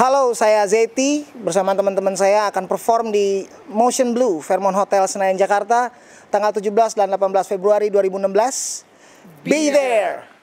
Halo, saya Zeti. Bersama teman-teman saya akan perform di Motion Blue Fairmont Hotel Senayan Jakarta tanggal 17 dan 18 Februari 2016. Be, Be there. there.